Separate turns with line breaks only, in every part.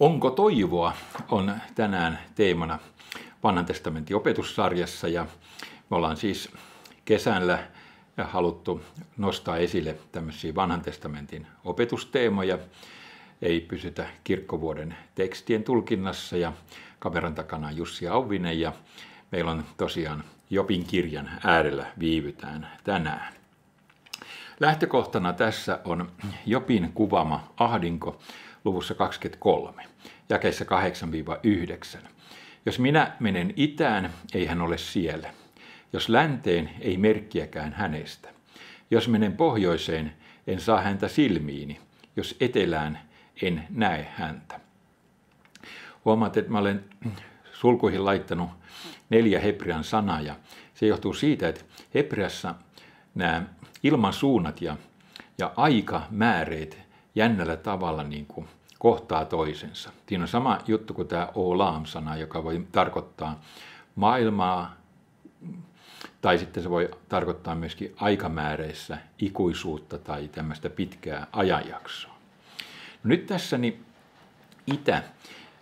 Onko toivoa on tänään teemana vanhan testamentin opetussarjassa ja me ollaan siis kesällä haluttu nostaa esille tämmöisiä vanhan testamentin opetusteemoja. Ei pysytä kirkkovuoden tekstien tulkinnassa ja kameran takana on Jussi Auvinen ja meillä on tosiaan Jopin kirjan äärellä viivytään tänään. Lähtökohtana tässä on Jopin kuvama ahdinko luvussa 23, Jakeissa 8-9. Jos minä menen itään, ei hän ole siellä. Jos länteen, ei merkkiäkään hänestä. Jos menen pohjoiseen, en saa häntä silmiini. Jos etelään, en näe häntä. Huomaat, että mä olen sulkuihin laittanut neljä hebrean sanaa ja se johtuu siitä, että hebreassa nämä ilmansuunnat ja, ja aikamääreet, jännällä tavalla niin kuin kohtaa toisensa. Siinä on sama juttu kuin tämä olaam sana joka voi tarkoittaa maailmaa, tai sitten se voi tarkoittaa myöskin aikamääreissä ikuisuutta tai tämmöistä pitkää ajanjaksoa. No nyt tässä niin itä,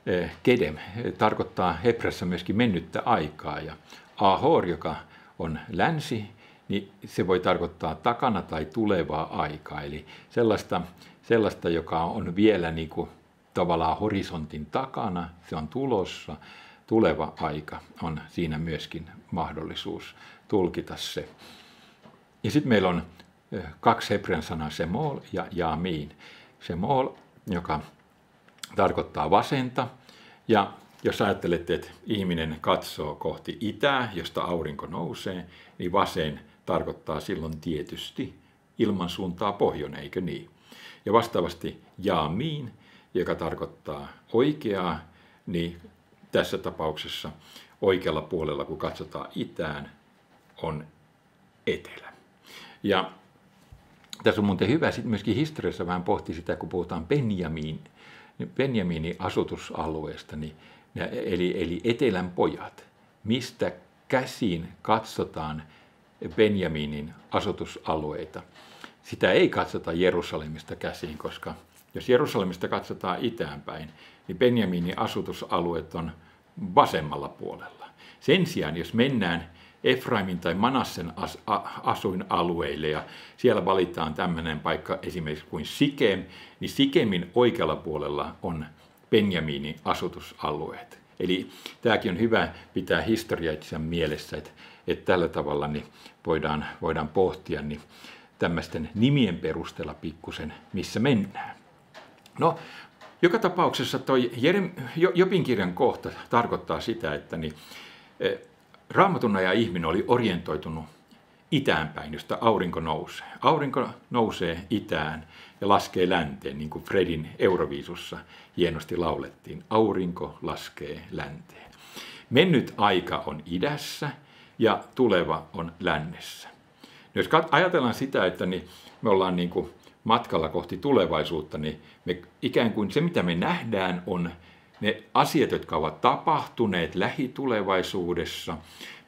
eh, kedem, eh, tarkoittaa hebrassa myöskin mennyttä aikaa ja ahor, joka on länsi, niin se voi tarkoittaa takana tai tulevaa aikaa, eli sellaista sellaista, joka on vielä niin kuin tavallaan horisontin takana, se on tulossa. Tuleva aika on siinä myöskin mahdollisuus tulkita se. Ja sitten meillä on kaksi hebrean sanaa semol ja jaamiin. Semol, joka tarkoittaa vasenta. Ja jos ajattelette, että ihminen katsoo kohti itää, josta aurinko nousee, niin vasen tarkoittaa silloin tietysti ilman suuntaa pohjoinen, eikö niin? Ja vastaavasti jaamiin, joka tarkoittaa oikeaa, niin tässä tapauksessa oikealla puolella, kun katsotaan itään, on etelä. Ja tässä on muuten hyvä sitten myöskin historiassa vähän pohti sitä, kun puhutaan Benjamin, Benjaminin asutusalueesta, niin, eli, eli etelän pojat, mistä käsin katsotaan Benjaminin asutusalueita sitä ei katsota Jerusalemista käsiin, koska jos Jerusalemista katsotaan itäänpäin, niin Benjaminin asutusalueet on vasemmalla puolella. Sen sijaan, jos mennään Efraimin tai Manassen as, a, asuinalueille ja siellä valitaan tämmöinen paikka esimerkiksi kuin Sikem, niin Sikemin oikealla puolella on Benjaminin asutusalueet. Eli tämäkin on hyvä pitää historiaitsijan mielessä, että, että tällä tavalla niin voidaan, voidaan pohtia, niin tämmöisten nimien perusteella pikkusen, missä mennään. No, joka tapauksessa toi Jerem, Jopin kirjan kohta tarkoittaa sitä, että niin, e, raamatun ja ihminen oli orientoitunut itäänpäin, josta aurinko nousee. Aurinko nousee itään ja laskee länteen, niin kuin Fredin Euroviisussa hienosti laulettiin. Aurinko laskee länteen. Mennyt aika on idässä ja tuleva on lännessä. Niin jos ajatellaan sitä, että niin me ollaan niin kuin matkalla kohti tulevaisuutta, niin me ikään kuin se, mitä me nähdään, on ne asiat, jotka ovat tapahtuneet lähitulevaisuudessa.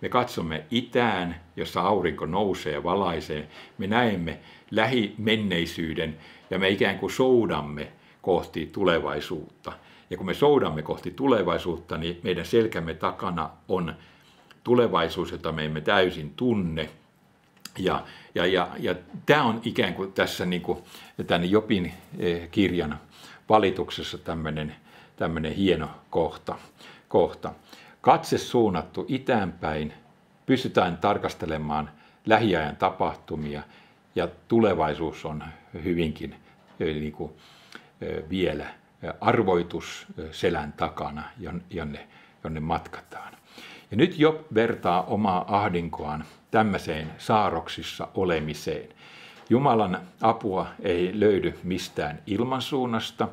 Me katsomme itään, jossa aurinko nousee ja valaisee. Me näemme lähimenneisyyden ja me ikään kuin soudamme kohti tulevaisuutta. Ja kun me soudamme kohti tulevaisuutta, niin meidän selkämme takana on tulevaisuus, jota me emme täysin tunne – ja, ja, ja, ja tämä on ikään kuin tässä niin kuin tämän Jopin eh, kirjan valituksessa tämmöinen, tämmöinen hieno kohta, kohta. Katse suunnattu itäänpäin, pystytään tarkastelemaan lähiajan tapahtumia ja tulevaisuus on hyvinkin eh, niin kuin, eh, vielä arvoitus selän takana, jonne, jonne matkataan. Ja nyt Job vertaa omaa ahdinkoaan tämmöiseen saaroksissa olemiseen. Jumalan apua ei löydy mistään ilmansuunnasta,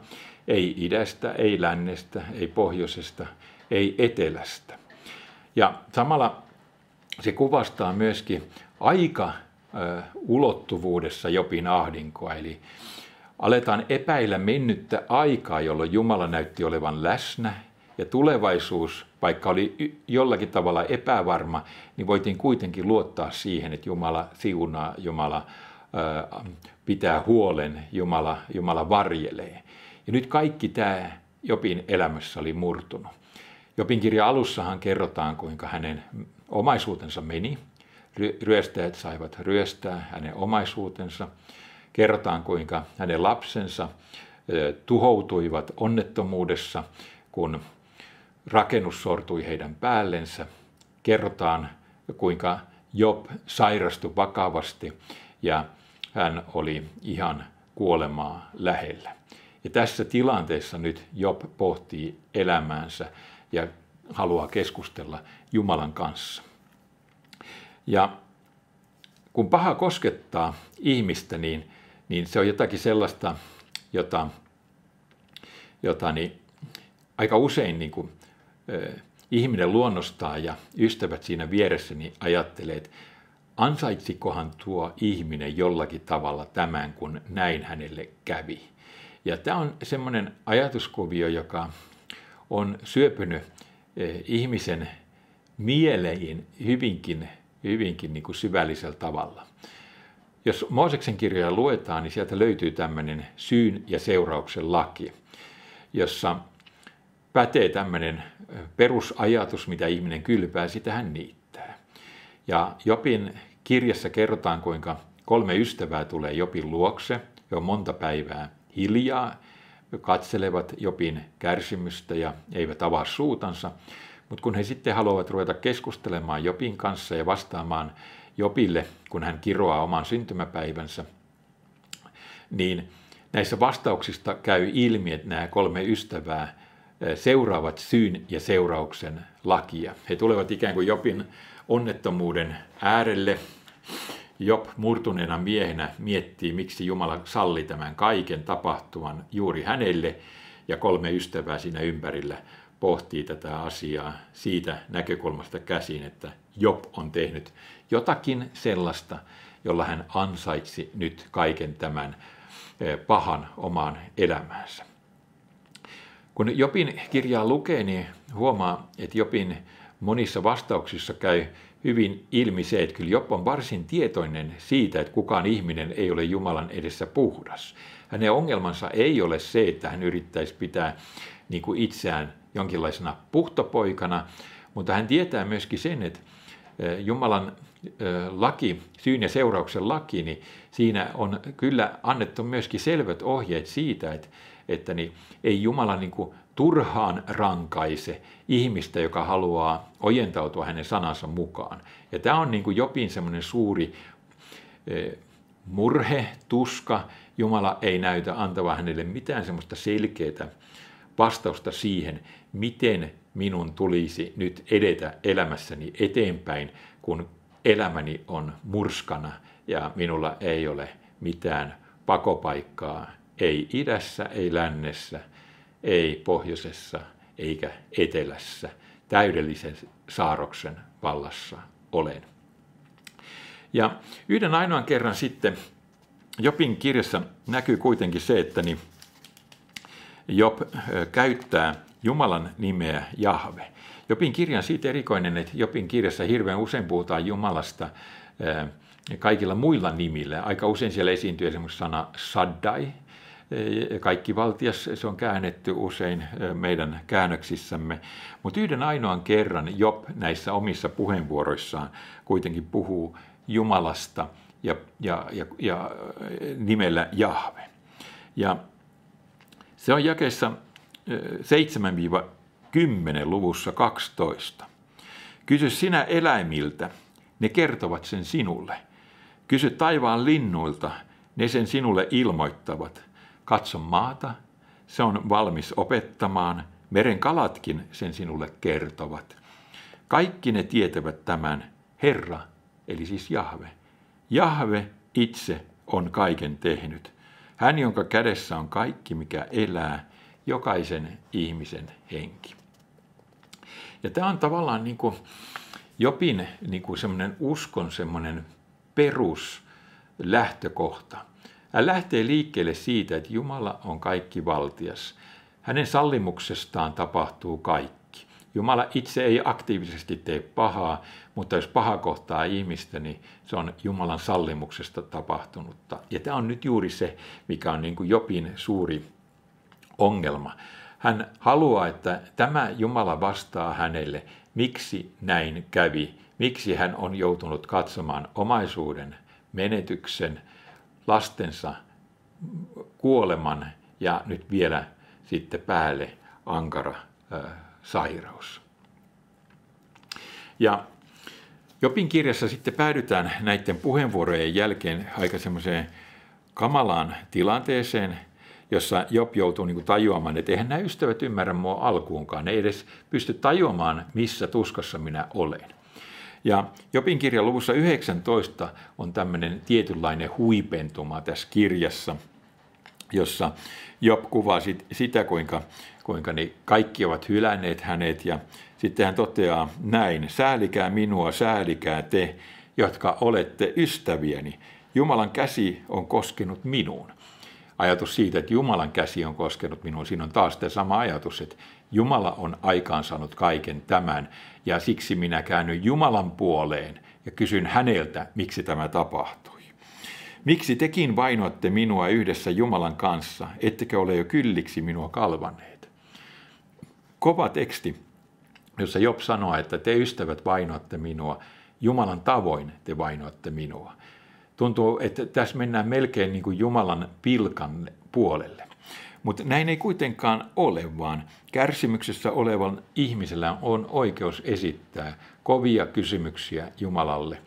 ei idästä, ei lännestä, ei pohjoisesta, ei etelästä. Ja samalla se kuvastaa myöskin aika ulottuvuudessa Jopin ahdinkoa, eli aletaan epäillä mennyttä aikaa, jolloin Jumala näytti olevan läsnä ja tulevaisuus, vaikka oli jollakin tavalla epävarma, niin voitiin kuitenkin luottaa siihen, että Jumala siunaa, Jumala pitää huolen, Jumala, Jumala varjelee. Ja nyt kaikki tämä Jopin elämässä oli murtunut. Jopin kirja alussahan kerrotaan, kuinka hänen omaisuutensa meni. Ryöstäjät saivat ryöstää hänen omaisuutensa. Kerrotaan, kuinka hänen lapsensa tuhoutuivat onnettomuudessa, kun rakennus sortui heidän päällensä. Kerrotaan, kuinka Job sairastui vakavasti ja hän oli ihan kuolemaa lähellä. Ja tässä tilanteessa nyt Job pohtii elämäänsä ja haluaa keskustella Jumalan kanssa. Ja kun paha koskettaa ihmistä, niin, niin se on jotakin sellaista, jota, jota niin aika usein niin kuin ihminen luonnostaan ja ystävät siinä vieressäni niin ajattelee, että ansaitsikohan tuo ihminen jollakin tavalla tämän, kun näin hänelle kävi. Ja tämä on semmoinen ajatuskuvio, joka on syöpynyt ihmisen mieleihin hyvinkin, hyvinkin niin kuin syvällisellä tavalla. Jos Mooseksen kirjoja luetaan, niin sieltä löytyy tämmöinen syyn ja seurauksen laki, jossa pätee tämmöinen perusajatus, mitä ihminen kylpää, sitä hän niittää. Ja Jopin kirjassa kerrotaan, kuinka kolme ystävää tulee Jopin luokse, jo monta päivää hiljaa, katselevat Jopin kärsimystä ja eivät avaa suutansa. Mutta kun he sitten haluavat ruveta keskustelemaan Jopin kanssa ja vastaamaan Jopille, kun hän kiroaa oman syntymäpäivänsä, niin näissä vastauksista käy ilmi, että nämä kolme ystävää seuraavat syyn ja seurauksen lakia. He tulevat ikään kuin Jopin onnettomuuden äärelle. Job murtuneena miehenä miettii, miksi Jumala salli tämän kaiken tapahtuvan juuri hänelle, ja kolme ystävää siinä ympärillä pohtii tätä asiaa siitä näkökulmasta käsin, että Job on tehnyt jotakin sellaista, jolla hän ansaitsi nyt kaiken tämän pahan omaan elämäänsä. Kun Jopin kirjaa lukee, niin huomaa, että Jopin monissa vastauksissa käy hyvin ilmi se, että kyllä Job on varsin tietoinen siitä, että kukaan ihminen ei ole Jumalan edessä puhdas. Hänen ongelmansa ei ole se, että hän yrittäisi pitää niin kuin itseään jonkinlaisena puhtopoikana, mutta hän tietää myöskin sen, että e, Jumalan e, laki, syyn ja seurauksen laki, niin siinä on kyllä annettu myöskin selvät ohjeet siitä, että että niin, ei Jumala niin kuin turhaan rankaise ihmistä, joka haluaa ojentautua hänen sanansa mukaan. Ja tämä on niin kuin Jopin semmoinen suuri e, murhe, tuska. Jumala ei näytä antava hänelle mitään semmoista selkeää vastausta siihen, miten minun tulisi nyt edetä elämässäni eteenpäin, kun elämäni on murskana ja minulla ei ole mitään pakopaikkaa ei idässä, ei lännessä, ei pohjoisessa eikä etelässä, täydellisen saaroksen vallassa olen. Ja yhden ainoan kerran sitten Jopin kirjassa näkyy kuitenkin se, että niin Job käyttää Jumalan nimeä Jahve. Jopin kirja on siitä erikoinen, että Jopin kirjassa hirveän usein puhutaan Jumalasta kaikilla muilla nimillä. Aika usein siellä esiintyy esimerkiksi sana Saddai, kaikki valtias, se on käännetty usein eh, meidän käännöksissämme, mutta yhden ainoan kerran Job näissä omissa puheenvuoroissaan kuitenkin puhuu Jumalasta ja, ja, ja, ja eh, nimellä Jahve. Ja se on jakeessa 7-10 eh, luvussa 12. Kysy sinä eläimiltä, ne kertovat sen sinulle. Kysy taivaan linnuilta, ne sen sinulle ilmoittavat. Katso maata, se on valmis opettamaan, meren kalatkin sen sinulle kertovat. Kaikki ne tietävät tämän, Herra, eli siis Jahve. Jahve itse on kaiken tehnyt. Hän, jonka kädessä on kaikki, mikä elää, jokaisen ihmisen henki. Ja tämä on tavallaan niin kuin Jopin niin kuin semmoinen uskon semmoinen peruslähtökohta. Hän lähtee liikkeelle siitä, että Jumala on kaikki valtias. Hänen sallimuksestaan tapahtuu kaikki. Jumala itse ei aktiivisesti tee pahaa, mutta jos paha kohtaa ihmistä, niin se on Jumalan sallimuksesta tapahtunutta. Ja tämä on nyt juuri se, mikä on niin kuin Jopin suuri ongelma. Hän haluaa, että tämä Jumala vastaa hänelle, miksi näin kävi, miksi hän on joutunut katsomaan omaisuuden menetyksen – lastensa kuoleman ja nyt vielä sitten päälle ankara sairaus. Ja Jopin kirjassa sitten päädytään näiden puheenvuorojen jälkeen aika semmoiseen kamalaan tilanteeseen, jossa Job joutuu niin tajuamaan, että eihän nämä ystävät ymmärrä mua alkuunkaan. Ne ei edes pysty tajuamaan, missä tuskassa minä olen. Ja Jopin kirjan luvussa 19 on tämmöinen tietynlainen huipentuma tässä kirjassa, jossa Job kuvaa sit, sitä, kuinka, kuinka ne kaikki ovat hylänneet hänet ja sitten hän toteaa näin, säälikää minua, säälikää te, jotka olette ystäviäni. Jumalan käsi on koskenut minuun. Ajatus siitä, että Jumalan käsi on koskenut minuun, siinä on taas tämä sama ajatus, että Jumala on aikaansanut kaiken tämän ja siksi minä käännyn Jumalan puoleen ja kysyn häneltä, miksi tämä tapahtui. Miksi tekin vainoatte minua yhdessä Jumalan kanssa, ettekö ole jo kylliksi minua kalvanneet? Kova teksti, jossa Job sanoo, että te ystävät vainoatte minua, Jumalan tavoin te vainoatte minua. Tuntuu, että tässä mennään melkein niin kuin Jumalan pilkan puolelle. Mutta näin ei kuitenkaan ole, vaan kärsimyksessä olevan ihmisellä on oikeus esittää kovia kysymyksiä Jumalalle.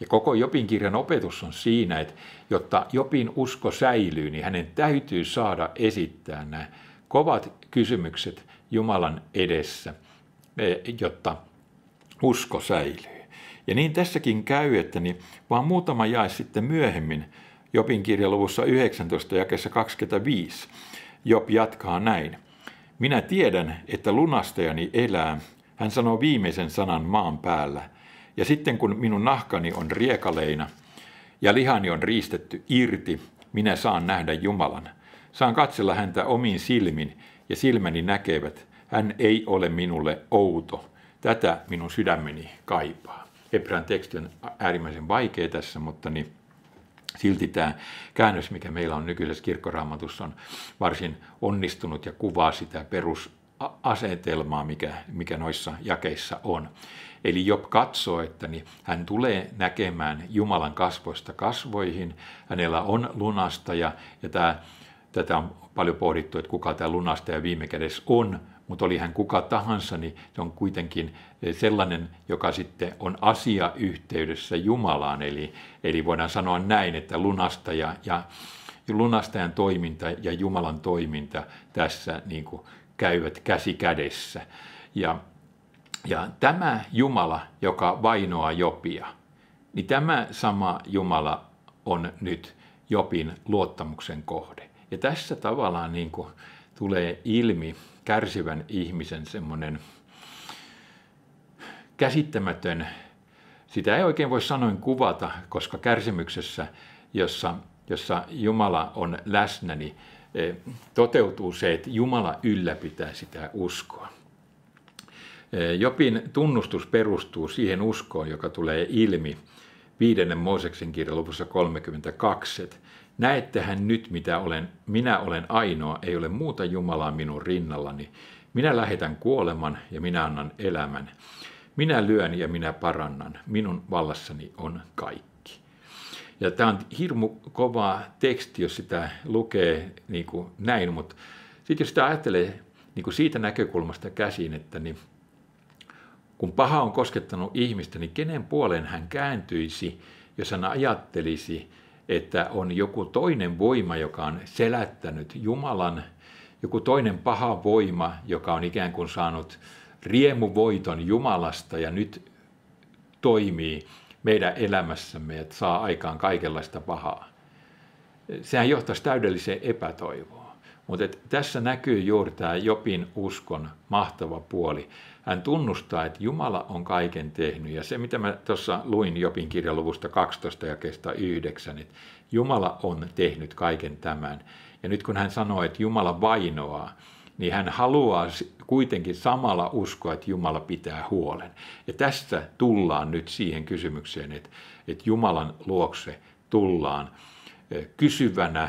Ja koko Jopin kirjan opetus on siinä, että jotta Jopin usko säilyy, niin hänen täytyy saada esittää nämä kovat kysymykset Jumalan edessä, e, jotta usko säilyy. Ja niin tässäkin käy, että niin vaan muutama jae sitten myöhemmin Jopin kirjaluvussa 19 jakessa 25. Job jatkaa näin. Minä tiedän, että lunastajani elää. Hän sanoo viimeisen sanan maan päällä. Ja sitten kun minun nahkani on riekaleina ja lihani on riistetty irti, minä saan nähdä Jumalan. Saan katsella häntä omiin silmin ja silmäni näkevät. Hän ei ole minulle outo. Tätä minun sydämeni kaipaa. Hebran teksti on äärimmäisen vaikea tässä, mutta niin Silti tämä käännös, mikä meillä on nykyisessä kirkkoraamatussa, on varsin onnistunut ja kuvaa sitä perusasetelmaa, mikä, mikä noissa jakeissa on. Eli Job katsoo, että niin hän tulee näkemään Jumalan kasvoista kasvoihin, hänellä on lunastaja ja tämä, tätä on paljon pohdittu, että kuka tämä lunastaja viime kädessä on, mutta oli hän kuka tahansa, niin se on kuitenkin e, sellainen, joka sitten on asia yhteydessä Jumalaan. Eli, eli voidaan sanoa näin, että lunastaja ja lunastajan toiminta ja Jumalan toiminta tässä niin kuin käyvät käsi kädessä. Ja, ja tämä Jumala, joka vainoaa Jopia, niin tämä sama Jumala on nyt Jopin luottamuksen kohde. Ja tässä tavallaan niin kuin tulee ilmi kärsivän ihmisen semmoinen käsittämätön, sitä ei oikein voi sanoin kuvata, koska kärsimyksessä, jossa, jossa Jumala on läsnä, niin e, toteutuu se, että Jumala ylläpitää sitä uskoa. E, Jopin tunnustus perustuu siihen uskoon, joka tulee ilmi viidennen Mooseksen kirjan luvussa 32. Näettehän nyt, mitä olen, minä olen ainoa, ei ole muuta Jumalaa minun rinnallani. Minä lähetän kuoleman ja minä annan elämän. Minä lyön ja minä parannan. Minun vallassani on kaikki. Ja tämä on hirmu kova teksti, jos sitä lukee niin kuin näin, mutta sitten jos sitä ajattelee niin kuin siitä näkökulmasta käsin, että niin kun paha on koskettanut ihmistä, niin kenen puoleen hän kääntyisi, jos hän ajattelisi, että on joku toinen voima, joka on selättänyt Jumalan, joku toinen paha voima, joka on ikään kuin saanut riemuvoiton Jumalasta ja nyt toimii meidän elämässämme, että saa aikaan kaikenlaista pahaa. Sehän johtaisi täydelliseen epätoivoon. Mutta tässä näkyy juuri tämä Jopin uskon mahtava puoli hän tunnustaa, että Jumala on kaiken tehnyt. Ja se, mitä mä tuossa luin Jopin luvusta 12 ja kestä 9, että Jumala on tehnyt kaiken tämän. Ja nyt kun hän sanoo, että Jumala vainoaa, niin hän haluaa kuitenkin samalla uskoa, että Jumala pitää huolen. Ja tästä tullaan nyt siihen kysymykseen, että, että Jumalan luokse tullaan kysyvänä,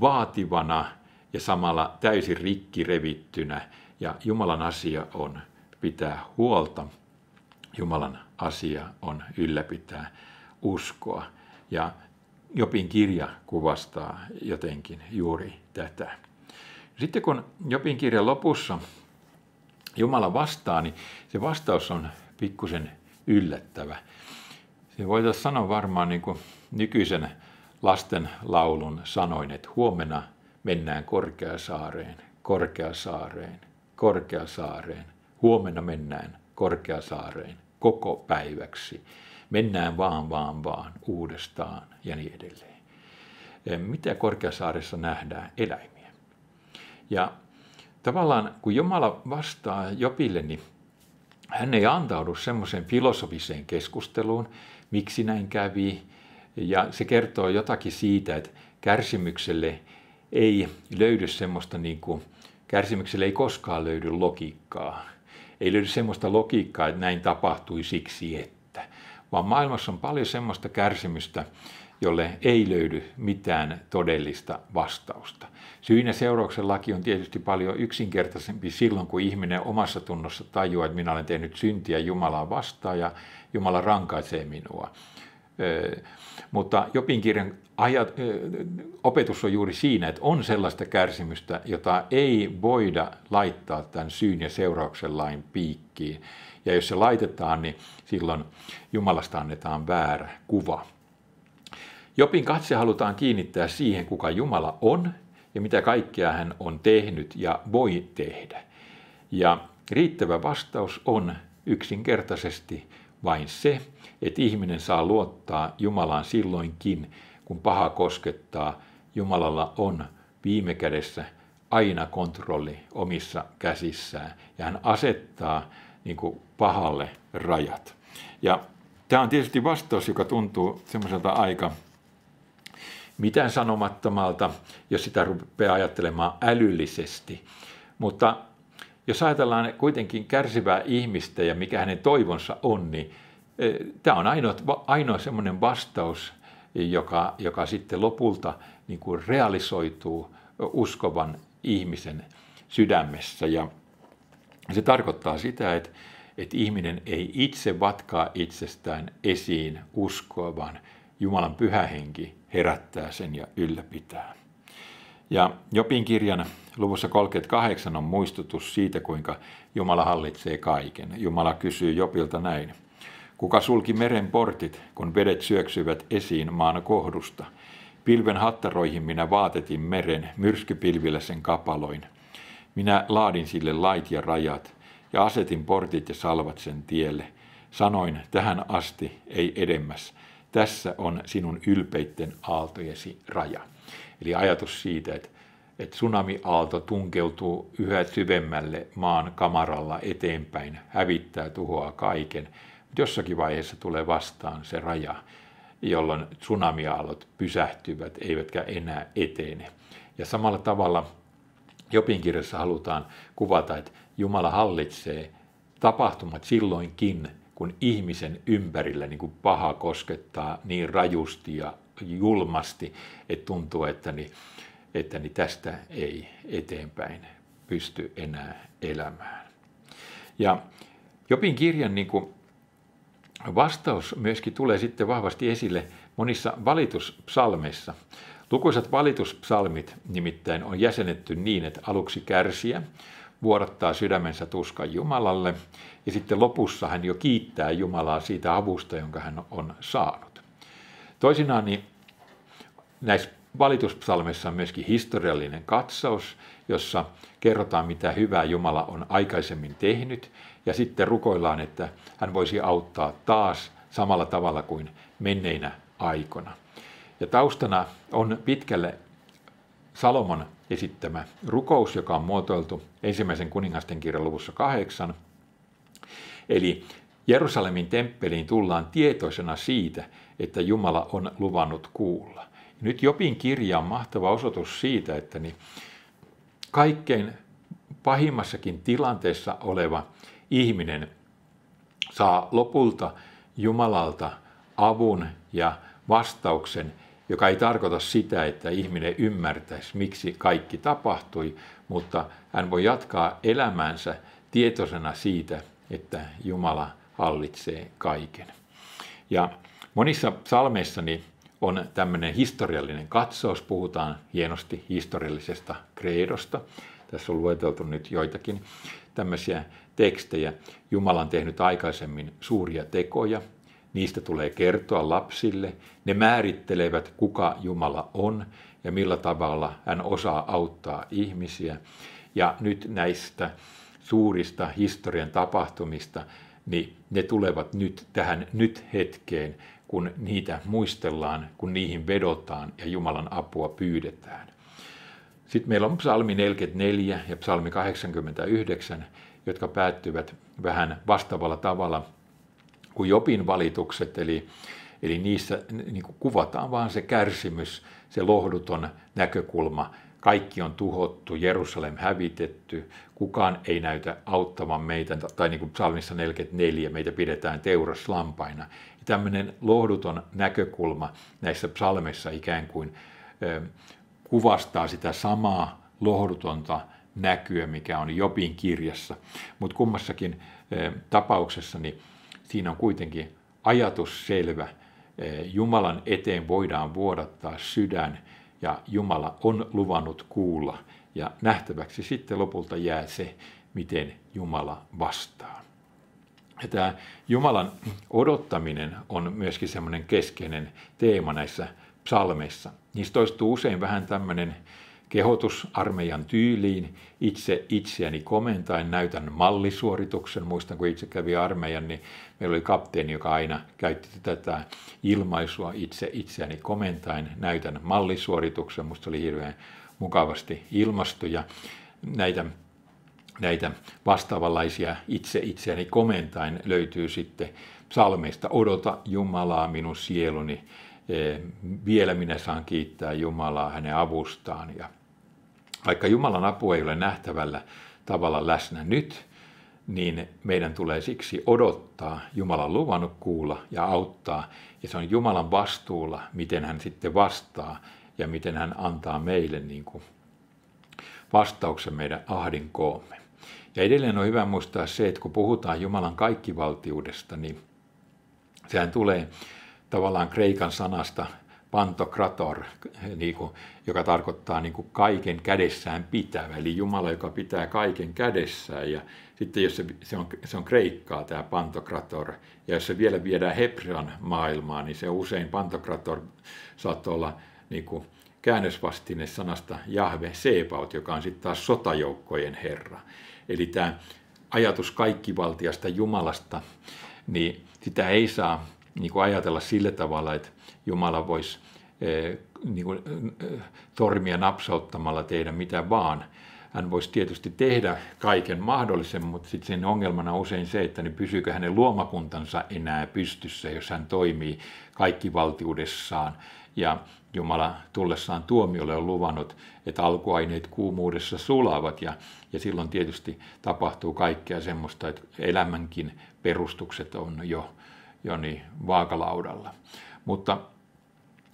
vaativana ja samalla täysin rikki revittynä ja Jumalan asia on pitää huolta, Jumalan asia on ylläpitää uskoa. Ja Jopin kirja kuvastaa jotenkin juuri tätä. Sitten kun Jopin kirjan lopussa Jumala vastaa, niin se vastaus on pikkusen yllättävä. Se voitaisiin sanoa varmaan niin kuin nykyisen lasten laulun sanoin, että huomenna mennään Korkeasaareen, Korkeasaareen, Korkeasaareen. Huomenna mennään Korkeasaareen koko päiväksi. Mennään vaan, vaan, vaan uudestaan ja niin edelleen. Eh, mitä Korkeasaaressa nähdään? Eläimiä. Ja tavallaan kun Jumala vastaa Jopille, niin hän ei antaudu semmoiseen filosofiseen keskusteluun, miksi näin kävi, ja se kertoo jotakin siitä, että kärsimykselle ei löydy semmoista niin kuin Kärsimykselle ei koskaan löydy logiikkaa. Ei löydy semmoista logiikkaa, että näin tapahtui siksi, että. Vaan maailmassa on paljon semmoista kärsimystä, jolle ei löydy mitään todellista vastausta. Syynä seurauksen laki on tietysti paljon yksinkertaisempi silloin, kun ihminen omassa tunnossa tajuaa, että minä olen tehnyt syntiä Jumalaa vastaan ja Jumala rankaisee minua. Mutta Jopin kirjan ajat, opetus on juuri siinä, että on sellaista kärsimystä, jota ei voida laittaa tämän syyn ja seurauksen lain piikkiin. Ja jos se laitetaan, niin silloin Jumalasta annetaan väärä kuva. Jopin katse halutaan kiinnittää siihen, kuka Jumala on ja mitä kaikkea hän on tehnyt ja voi tehdä. Ja riittävä vastaus on yksinkertaisesti vain se, että ihminen saa luottaa Jumalaan silloinkin, kun paha koskettaa. Jumalalla on viime kädessä aina kontrolli omissa käsissään ja hän asettaa niin kuin, pahalle rajat. Ja tämä on tietysti vastaus, joka tuntuu semmoiselta aika mitään sanomattomalta, jos sitä rupeaa ajattelemaan älyllisesti. Mutta jos ajatellaan kuitenkin kärsivää ihmistä ja mikä hänen toivonsa on, niin eh, tämä on ainoa, ainoa semmoinen vastaus, joka, joka sitten lopulta niin kuin realisoituu uskovan ihmisen sydämessä. Ja se tarkoittaa sitä, että, että ihminen ei itse vatkaa itsestään esiin uskoa, vaan Jumalan pyhähenki herättää sen ja ylläpitää. Ja Jopin kirjan luvussa 38 on muistutus siitä, kuinka Jumala hallitsee kaiken. Jumala kysyy Jopilta näin. Kuka sulki meren portit, kun vedet syöksyvät esiin maan kohdusta? Pilven hattaroihin minä vaatetin meren, myrskypilvillä sen kapaloin. Minä laadin sille lait ja rajat, ja asetin portit ja salvat sen tielle. Sanoin, tähän asti ei edemmäs. Tässä on sinun ylpeitten aaltojesi raja. Eli ajatus siitä, että, että tsunamiaalto tunkeutuu yhä syvemmälle maan kamaralla eteenpäin, hävittää, tuhoaa kaiken. Mutta jossakin vaiheessa tulee vastaan se raja, jolloin tsunamiaalot pysähtyvät eivätkä enää etene. Ja samalla tavalla Jopin kirjassa halutaan kuvata, että Jumala hallitsee tapahtumat silloinkin, kun ihmisen ympärillä niin kuin paha koskettaa niin rajusti ja julmasti, että tuntuu, että, niin, että niin tästä ei eteenpäin pysty enää elämään. Ja Jopin kirjan niin kuin vastaus myöskin tulee sitten vahvasti esille monissa valituspsalmeissa. Lukuisat valituspsalmit nimittäin on jäsenetty niin, että aluksi kärsiä vuodattaa sydämensä tuskan Jumalalle ja sitten lopussa hän jo kiittää Jumalaa siitä avusta, jonka hän on saanut. Toisinaan niin näissä valituspsalmissa on myöskin historiallinen katsaus, jossa kerrotaan, mitä hyvää Jumala on aikaisemmin tehnyt, ja sitten rukoillaan, että hän voisi auttaa taas samalla tavalla kuin menneinä aikoina. Ja taustana on pitkälle Salomon esittämä rukous, joka on muotoiltu ensimmäisen kuningasten kirjan luvussa kahdeksan. Eli Jerusalemin temppeliin tullaan tietoisena siitä, että Jumala on luvannut kuulla. Nyt Jopin kirja on mahtava osoitus siitä, että niin kaikkein pahimmassakin tilanteessa oleva ihminen saa lopulta Jumalalta avun ja vastauksen, joka ei tarkoita sitä, että ihminen ymmärtäisi, miksi kaikki tapahtui, mutta hän voi jatkaa elämäänsä tietoisena siitä, että Jumala hallitsee kaiken. Ja monissa psalmeissani on tämmöinen historiallinen katsaus, puhutaan hienosti historiallisesta kreidosta. Tässä on lueteltu nyt joitakin tämmöisiä tekstejä. Jumala on tehnyt aikaisemmin suuria tekoja, niistä tulee kertoa lapsille. Ne määrittelevät, kuka Jumala on ja millä tavalla hän osaa auttaa ihmisiä. Ja nyt näistä suurista historian tapahtumista niin ne tulevat nyt tähän nyt hetkeen, kun niitä muistellaan, kun niihin vedotaan ja Jumalan apua pyydetään. Sitten meillä on psalmi 44 ja psalmi 89, jotka päättyvät vähän vastaavalla tavalla kuin Jopin valitukset, eli, eli niissä niin kuvataan vaan se kärsimys, se lohduton näkökulma, kaikki on tuhottu, Jerusalem hävitetty, kukaan ei näytä auttavan meitä, tai niin kuin psalmissa 44, meitä pidetään teuraslampaina. Ja tämmöinen lohduton näkökulma näissä psalmeissa ikään kuin ö, kuvastaa sitä samaa lohdutonta näkyä, mikä on Jobin kirjassa. Mutta kummassakin ö, tapauksessa niin siinä on kuitenkin ajatus selvä. Jumalan eteen voidaan vuodattaa sydän, ja Jumala on luvannut kuulla. Ja nähtäväksi sitten lopulta jää se, miten Jumala vastaa. Ja tämä Jumalan odottaminen on myöskin semmoinen keskeinen teema näissä psalmeissa. Niissä toistuu usein vähän tämmöinen Kehotus armeijan tyyliin, itse itseäni komentain, näytän mallisuorituksen. Muistan, kun itse kävi armeijan, niin meillä oli kapteeni, joka aina käytti tätä ilmaisua itse itseäni komentain, näytän mallisuorituksen. Musta oli hirveän mukavasti ilmastu ja näitä näitä vastaavanlaisia itse itseäni komentain löytyy sitten psalmeista Odota Jumalaa minun sieluni Eh, vielä minä saan kiittää Jumalaa hänen avustaan. Ja vaikka Jumalan apu ei ole nähtävällä tavalla läsnä nyt, niin meidän tulee siksi odottaa, Jumalan luvannut kuulla ja auttaa, ja se on Jumalan vastuulla, miten hän sitten vastaa ja miten hän antaa meille niin kuin vastauksen meidän ahdinkoomme. Ja edelleen on hyvä muistaa se, että kun puhutaan Jumalan kaikkivaltiudesta, niin sehän tulee tavallaan kreikan sanasta pantokrator, niin kuin, joka tarkoittaa niin kuin kaiken kädessään pitävä, eli Jumala, joka pitää kaiken kädessään. Ja sitten jos se, se, on, se on kreikkaa tämä pantokrator, ja jos se vielä viedään hebrean maailmaan, niin se usein pantokrator saattaa olla niin kuin, käännösvastine sanasta Jahve Sebaot, joka on sitten taas sotajoukkojen herra. Eli tämä ajatus kaikkivaltiasta Jumalasta, niin sitä ei saa niin kuin ajatella sillä tavalla, että Jumala voisi eh, niin kuin, eh, tormia napsauttamalla tehdä mitä vaan. Hän voisi tietysti tehdä kaiken mahdollisen, mutta sitten sen ongelmana on usein se, että niin pysyykö hänen luomakuntansa enää pystyssä, jos hän toimii kaikki valtiudessaan. Ja Jumala tullessaan tuomiolle on luvannut, että alkuaineet kuumuudessa sulavat ja, ja silloin tietysti tapahtuu kaikkea semmoista, että elämänkin perustukset on jo Joni vaakalaudalla. Mutta,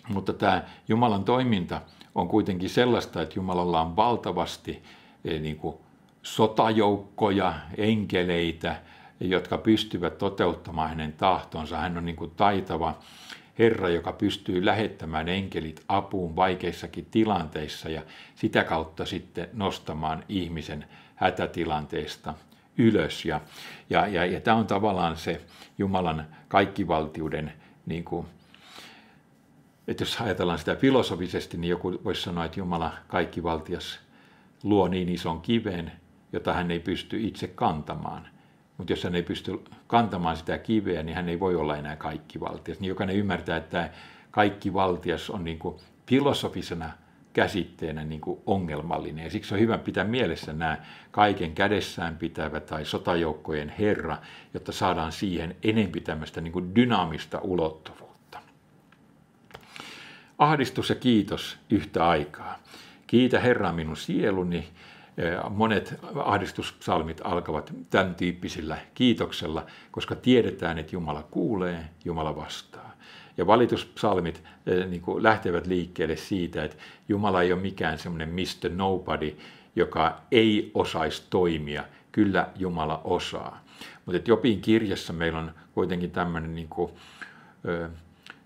mutta tämä Jumalan toiminta on kuitenkin sellaista, että Jumalalla on valtavasti eh, niin kuin sotajoukkoja, enkeleitä, jotka pystyvät toteuttamaan hänen tahtonsa. Hän on niin kuin taitava Herra, joka pystyy lähettämään enkelit apuun vaikeissakin tilanteissa ja sitä kautta sitten nostamaan ihmisen hätätilanteesta ylös. Ja, ja, ja, ja tämä on tavallaan se Jumalan valtiuden, niin kuin, että jos ajatellaan sitä filosofisesti, niin joku voisi sanoa, että Jumala valtias luo niin ison kiven, jota hän ei pysty itse kantamaan. Mutta jos hän ei pysty kantamaan sitä kiveä, niin hän ei voi olla enää valtias. Niin jokainen ymmärtää, että valtias on niin kuin filosofisena käsitteenä niin kuin ongelmallinen. Ja siksi on hyvä pitää mielessä nämä kaiken kädessään pitävä tai sotajoukkojen herra, jotta saadaan siihen enempi tämmöistä niin kuin dynaamista ulottuvuutta. Ahdistus ja kiitos yhtä aikaa. Kiitä Herra minun sieluni. Monet ahdistussalmit alkavat tämän tyyppisillä kiitoksella, koska tiedetään, että Jumala kuulee, Jumala vastaa ja valituspsalmit eh, niin kuin lähtevät liikkeelle siitä, että Jumala ei ole mikään semmoinen Mr. Nobody, joka ei osaisi toimia. Kyllä Jumala osaa. Mutta Jopin kirjassa meillä on kuitenkin tämmöinen, niin kuin, eh,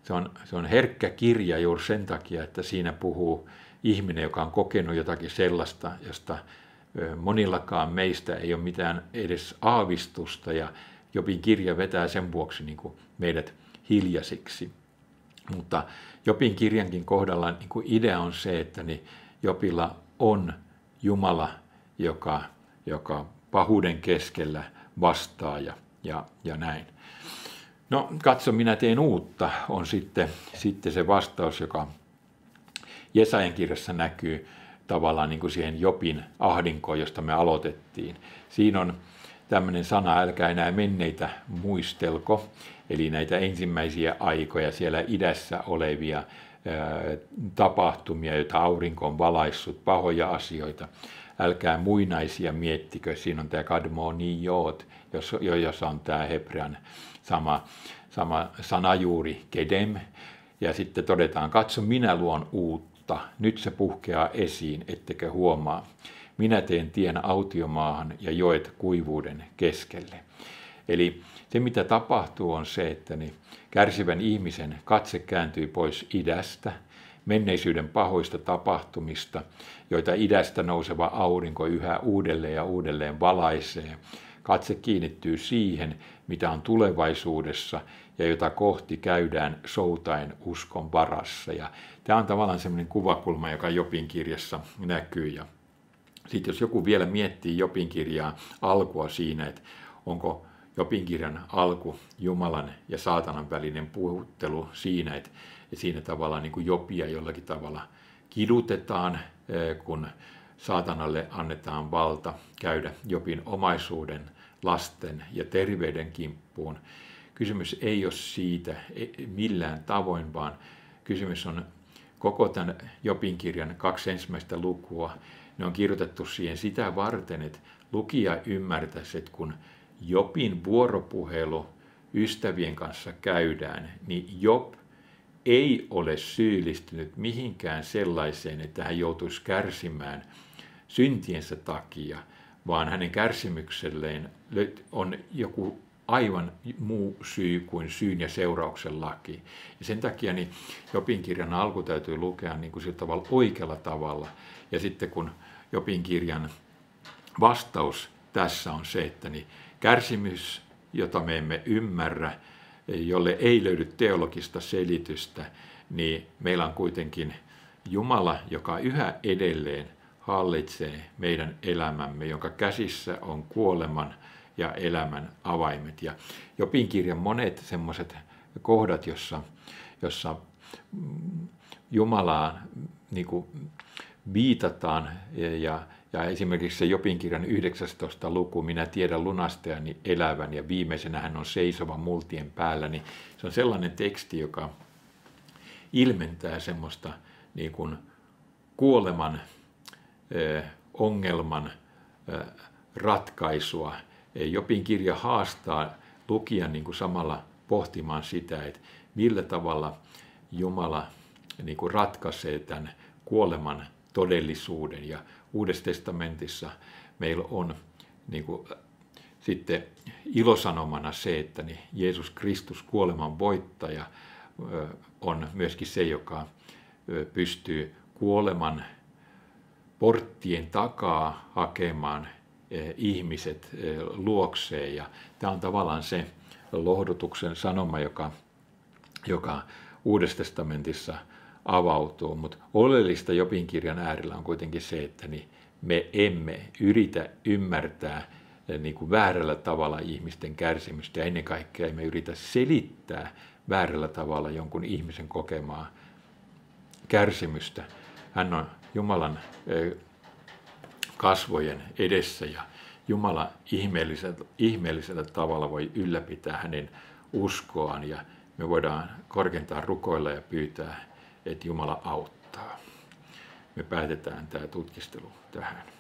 se, on, se on herkkä kirja juuri sen takia, että siinä puhuu ihminen, joka on kokenut jotakin sellaista, josta eh, monillakaan meistä ei ole mitään edes aavistusta ja jopin kirja vetää sen vuoksi niin kuin meidät hiljaisiksi. Mutta Jopin kirjankin kohdalla niin kuin idea on se, että niin Jopilla on Jumala, joka, joka pahuuden keskellä vastaa ja, ja, ja näin. No katso, minä teen uutta, on sitten, sitten se vastaus, joka Jesajan kirjassa näkyy tavallaan niin kuin siihen Jopin ahdinkoon, josta me aloitettiin. Siinä on tämmöinen sana, älkää enää menneitä muistelko, eli näitä ensimmäisiä aikoja, siellä idässä olevia tapahtumia, joita aurinko on valaissut, pahoja asioita. Älkää muinaisia miettikö, siinä on tämä kadmonijoot, jossa on tämä hebrean sama, sama sanajuuri kedem. Ja sitten todetaan, katso minä luon uutta, nyt se puhkeaa esiin, ettekö huomaa. Minä teen tien autiomaahan ja joet kuivuuden keskelle. Eli se, mitä tapahtuu, on se, että niin kärsivän ihmisen katse kääntyy pois idästä, menneisyyden pahoista tapahtumista, joita idästä nouseva aurinko yhä uudelleen ja uudelleen valaisee. Katse kiinnittyy siihen, mitä on tulevaisuudessa ja jota kohti käydään soutain uskon varassa. Ja tämä on tavallaan sellainen kuvakulma, joka Jopin kirjassa näkyy. Ja sitten jos joku vielä miettii Jopin kirjaa alkua siinä, että onko Jopinkirjan alku, Jumalan ja saatanan välinen puhuttelu siinä, että, että siinä tavalla niin kuin Jopia jollakin tavalla kidutetaan, eh, kun saatanalle annetaan valta käydä Jopin omaisuuden, lasten ja terveyden kimppuun. Kysymys ei ole siitä e, millään tavoin, vaan kysymys on koko tämän Jopin kirjan kaksi ensimmäistä lukua. Ne on kirjoitettu siihen sitä varten, että lukija ymmärtäisi, että kun Jopin vuoropuhelu ystävien kanssa käydään, niin Job ei ole syyllistynyt mihinkään sellaiseen, että hän joutuisi kärsimään syntiensä takia, vaan hänen kärsimykselleen on joku aivan muu syy kuin syyn ja seurauksen laki. Ja sen takia niin Jopin kirjan alku täytyy lukea niin kuin sillä tavalla oikealla tavalla. Ja sitten kun Jopin kirjan vastaus tässä on se, että niin Kärsimys, jota me emme ymmärrä, jolle ei löydy teologista selitystä, niin meillä on kuitenkin Jumala, joka yhä edelleen hallitsee meidän elämämme, jonka käsissä on kuoleman ja elämän avaimet. Ja Jopin kirjan monet semmoiset kohdat, jossa, jossa Jumalaa niin kuin viitataan ja, ja ja esimerkiksi se Jopin kirjan 19. luku, minä tiedän lunastajani elävän ja viimeisenä hän on seisova multien päällä, niin se on sellainen teksti, joka ilmentää semmoista niin kuin kuoleman eh, ongelman eh, ratkaisua. Jopin kirja haastaa lukijan niin kuin samalla pohtimaan sitä, että millä tavalla Jumala niin kuin ratkaisee tämän kuoleman todellisuuden ja Uudessa testamentissa meillä on niin kuin, äh, sitten ilosanomana se, että niin Jeesus Kristus kuoleman voittaja äh, on myöskin se, joka äh, pystyy kuoleman porttien takaa hakemaan ihmiset luokseen. Ja tämä on tavallaan se lohdutuksen sanoma, joka, joka Uudessa testamentissa – avautuu, mutta oleellista Jobin kirjan äärellä on kuitenkin se, että niin me emme yritä ymmärtää eh, niin kuin väärällä tavalla ihmisten kärsimystä ja ennen kaikkea emme yritä selittää väärällä tavalla jonkun ihmisen kokemaa kärsimystä. Hän on Jumalan eh, kasvojen edessä ja Jumala ihmeellisellä, ihmeellisellä tavalla voi ylläpitää hänen uskoaan ja me voidaan korkeintaan rukoilla ja pyytää että Jumala auttaa. Me päätetään tämä tutkistelu tähän.